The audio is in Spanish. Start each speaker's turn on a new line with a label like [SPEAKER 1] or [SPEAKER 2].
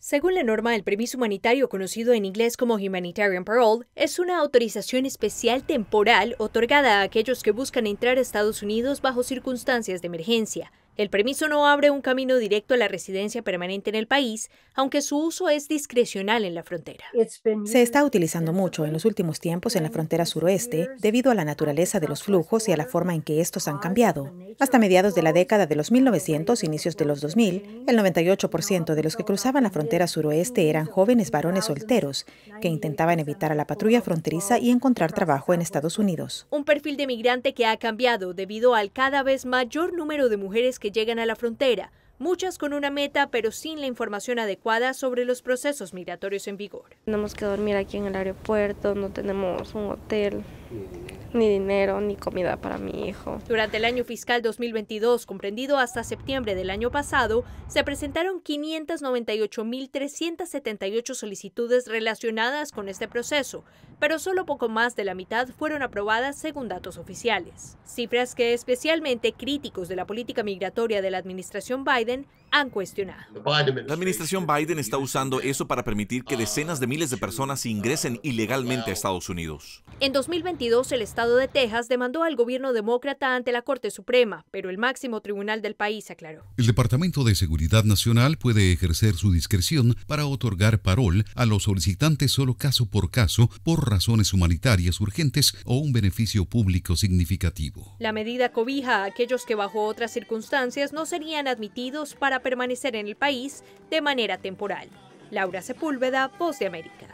[SPEAKER 1] Según la norma, el permiso humanitario, conocido en inglés como Humanitarian Parole, es una autorización especial temporal otorgada a aquellos que buscan entrar a Estados Unidos bajo circunstancias de emergencia. El permiso no abre un camino directo a la residencia permanente en el país, aunque su uso es discrecional en la frontera. Se está
[SPEAKER 2] utilizando mucho en los últimos tiempos en la frontera suroeste debido a la naturaleza de los flujos y a la forma en que estos han cambiado. Hasta mediados de la década de los 1900, inicios de los 2000, el 98% de los que cruzaban la frontera suroeste eran jóvenes varones solteros que intentaban evitar a la patrulla fronteriza y encontrar trabajo en Estados Unidos.
[SPEAKER 1] Un perfil de migrante que ha cambiado debido al cada vez mayor número de mujeres que llegan a la frontera, muchas con una meta pero sin la información adecuada sobre los procesos migratorios en vigor. Tenemos que dormir aquí en el aeropuerto, no tenemos un hotel, ni dinero ni comida para mi hijo. Durante el año fiscal 2022, comprendido hasta septiembre del año pasado, se presentaron 598.378 solicitudes relacionadas con este proceso, pero solo poco más de la mitad fueron aprobadas según datos oficiales. Cifras que especialmente críticos de la política migratoria de la administración Biden han cuestionado.
[SPEAKER 3] La administración Biden está usando eso para permitir que decenas de miles de personas ingresen ilegalmente a Estados Unidos.
[SPEAKER 1] En 2022, el estado de Texas demandó al gobierno demócrata ante la Corte Suprema, pero el máximo tribunal del país aclaró.
[SPEAKER 3] El Departamento de Seguridad Nacional puede ejercer su discreción para otorgar parol a los solicitantes solo caso por caso por razones humanitarias urgentes o un beneficio público significativo.
[SPEAKER 1] La medida cobija a aquellos que bajo otras circunstancias no serían admitidos para permanecer en el país de manera temporal. Laura Sepúlveda, Voz de América.